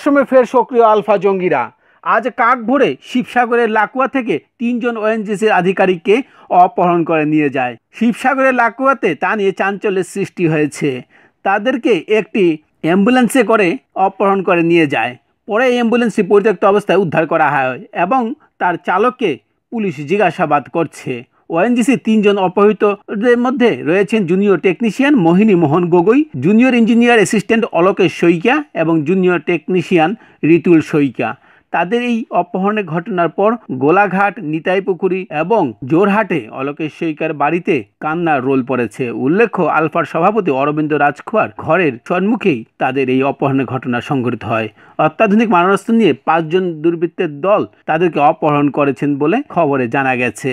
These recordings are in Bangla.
অসমে ফের সক্রিয় আলফা জঙ্গিরা আজ কাক ভোরে শিবসাগরের লাকুয়া থেকে তিনজন ওএনজিসির আধিকারিককে অপহরণ করে নিয়ে যায় শিবসাগরের লাকুয়াতে তা নিয়ে চাঞ্চল্যের সৃষ্টি হয়েছে তাদেরকে একটি অ্যাম্বুলেন্সে করে অপহরণ করে নিয়ে যায় পরে অ্যাম্বুলেন্সটি পরিত্যক্ত অবস্থায় উদ্ধার করা হয় এবং তার চালককে পুলিশ জিজ্ঞাসাবাদ করছে ওএনজিসি তিনজন অপহৃতদের মধ্যে রয়েছেন junior technician Mohini Mohan Gogoi junior engineer assistant Alokesh Saikia এবং জুনিয়র টেকনিশিয়ান রিতুল শইকিয়া তাদের এই অপহরণের ঘটনার পর গোলাঘাট নিতাইপুকুরি এবং জোরহাটে অলোকেশ সৈকার বাড়িতে কান্নার রোল পড়েছে উল্লেখ্য আলফার সভাপতি অরবিন্দ রাজখোয়ার ঘরের সন্মুখেই তাদের এই অপহরণের ঘটনা সংঘটিত হয় অত্যাধুনিক মারণাস্ত্র নিয়ে পাঁচজন দুর্বৃত্তের দল তাদেরকে অপহরণ করেছেন বলে খবরে জানা গেছে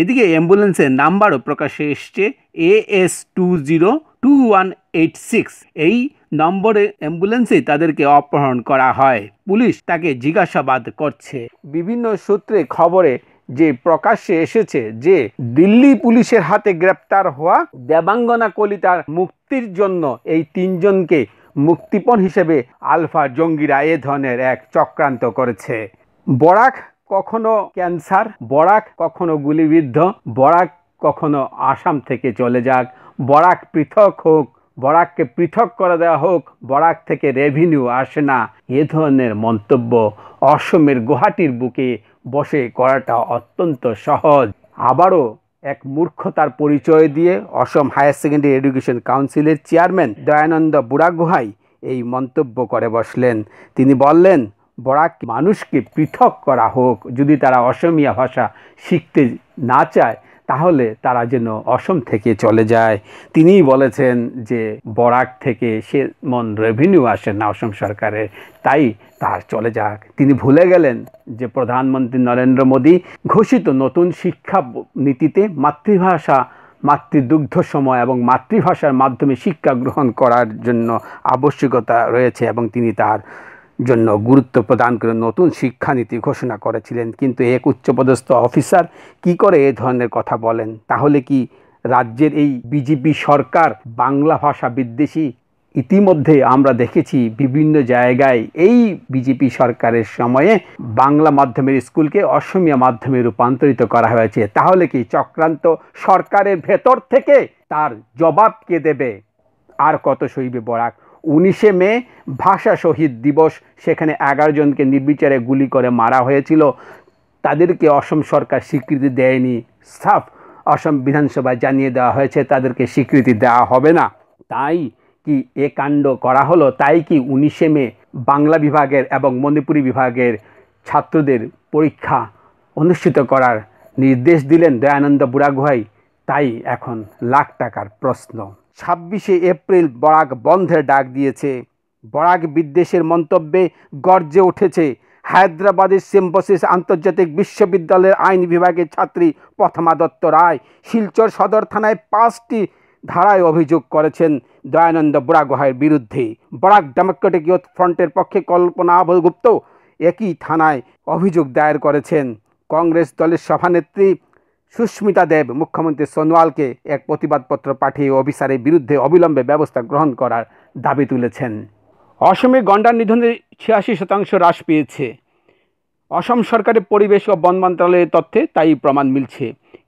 এদিকে অ্যাম্বুলেন্সের নাম্বারও প্রকাশ্যে এসছে A S two zero two one eight six এই নম্বরে অ্যাম্বুলেন্সে তাদেরকে অপহরণ করা হয় পুলিশ তাকে জিজ্ঞাসাবাদ করছে বিভিন্ন সূত্রে খবরে যে প্রকাশ্যে এসেছে যে দিল্লি পুলিশের হাতে গ্রেপ্তার হওয়া দেবাঙ্গনা কলিতার মুক্তির জন্য এই তিনজনকে মুক্তিপণ হিসেবে আলফা জঙ্গিরা এ ধরনের এক চক্রান্ত করেছে বরাক কখনো ক্যান্সার বরাক কখনো গুলিবিদ্ধ বরাক কখনো আসাম থেকে চলে যাক বরাক পৃথক হোক বরাককে পৃথক করে দেওয়া হোক বরাক থেকে রেভিনিউ আসে না এ ধরনের মন্তব্য অসমের গুহাটির বুকে বসে করাটা অত্যন্ত সহজ আবারও এক মূর্খতার পরিচয় দিয়ে অসম হায়ার সেকেন্ডারি এডুকেশন কাউন্সিলের চেয়ারম্যান দয়ানন্দ বুড়াগুহাই এই মন্তব্য করে বসলেন তিনি বললেন বরাক মানুষকে পৃথক করা হোক যদি তারা অসমিয়া ভাষা শিখতে না চায় তাহলে তারা যেন অসম থেকে চলে যায় তিনি বলেছেন যে বরাক থেকে সে মন রেভিনিউ আসে না অসম সরকারের তাই তার চলে যাক তিনি ভুলে গেলেন যে প্রধানমন্ত্রী নরেন্দ্র মোদী ঘোষিত নতুন শিক্ষা নীতিতে মাতৃভাষা মাতৃদুগ্ধ সময় এবং মাতৃভাষার মাধ্যমে শিক্ষা গ্রহণ করার জন্য আবশ্যকতা রয়েছে এবং তিনি তার জন্য গুরুত্ব প্রদান করে নতুন শিক্ষানীতি ঘোষণা করেছিলেন কিন্তু এক উচ্চপদস্থ অফিসার কি করে এ ধরনের কথা বলেন তাহলে কি রাজ্যের এই বিজেপি সরকার বাংলা ভাষা বিদ্বেষী ইতিমধ্যে আমরা দেখেছি বিভিন্ন জায়গায় এই বিজেপি সরকারের সময়ে বাংলা মাধ্যমের স্কুলকে অসমীয়া মাধ্যমে রূপান্তরিত করা হয়েছে তাহলে কি চক্রান্ত সরকারের ভেতর থেকে তার জবাব কে দেবে আর কত সইবে বরাক উনিশে মে ভাষা শহীদ দিবস সেখানে এগারো জনকে নির্বিচারে গুলি করে মারা হয়েছিল তাদেরকে অসম সরকার স্বীকৃতি দেয়নি সাফ অসম বিধানসভায় জানিয়ে দেওয়া হয়েছে তাদেরকে স্বীকৃতি দেওয়া হবে না তাই কি এ কাণ্ড করা হলো তাই কি উনিশে মে বাংলা বিভাগের এবং মণিপুরী বিভাগের ছাত্রদের পরীক্ষা অনুষ্ঠিত করার নির্দেশ দিলেন দয়ানন্দ বুড়াগুহাই তাই এখন লাখ টাকার প্রশ্ন ছাব্বিশে এপ্রিল বরাক বন্ধের ডাক দিয়েছে বরাক বিদ্বেষের মন্তব্যে গর্জে উঠেছে হায়দ্রাবাদের সিম্বসিস আন্তর্জাতিক বিশ্ববিদ্যালয়ের আইন বিভাগের ছাত্রী প্রথমা দত্ত রায় শিলচর সদর থানায় পাঁচটি ধারায় অভিযোগ করেছেন দয়ানন্দ বুড়াগোহাইয়ের বিরুদ্ধে বরাক ডেমোক্রেটিক ইয়ুথ ফ্রন্টের পক্ষে কল্পনা গুপ্ত একই থানায় অভিযোগ দায়ের করেছেন কংগ্রেস দলের সভানেত্রী সুস্মিতা দেব মুখ্যমন্ত্রী সোনোয়ালকে এক প্রতিবাদপত্র পাঠিয়ে অফিসারের বিরুদ্ধে অবিলম্বে ব্যবস্থা গ্রহণ করার দাবি তুলেছেন অসমে গন্ডার নিধনে ছিয়াশি শতাংশ হ্রাস পেয়েছে অসম সরকারের পরিবেশ ও বন মন্ত্রণালয়ের তথ্যে তাই প্রমাণ মিলছে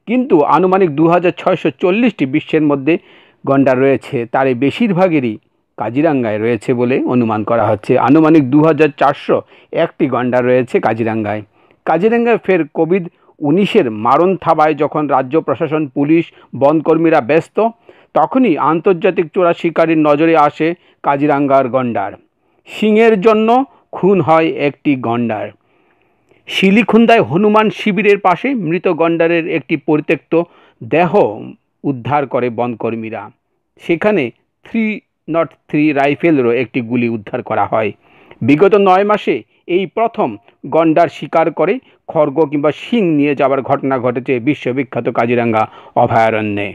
কিন্তু আনুমানিক দু হাজার ছয়শো চল্লিশটি বিশ্বের মধ্যে গন্ডার রয়েছে তার বেশিরভাগেরই কাজিরাঙ্গায় রয়েছে বলে অনুমান করা হচ্ছে আনুমানিক দু হাজার চারশো একটি গন্ডার রয়েছে কাজিরাঙ্গায় কাজিরাঙ্গায় ফের কোভিড উনিশের মারণ থাবায় যখন রাজ্য প্রশাসন পুলিশ বনকর্মীরা ব্যস্ত তখনই আন্তর্জাতিক চোরা শিকারীর নজরে আসে কাজিরাঙ্গার গন্ডার সিংয়ের জন্য খুন হয় একটি গন্ডার শিলিখুন্দায় হনুমান শিবিরের পাশে মৃত গন্ডারের একটি পরিত্যক্ত দেহ উদ্ধার করে বনকর্মীরা সেখানে থ্রি নট থ্রি রাইফেলেরও একটি গুলি উদ্ধার করা হয় বিগত নয় মাসে এই প্রথম গন্ডার শিকার করে খর্গ কিংবা শিং নিয়ে যাওয়ার ঘটনা ঘটেছে বিশ্ববিখ্যাত কাজিরাঙ্গা অভয়ারণ্যে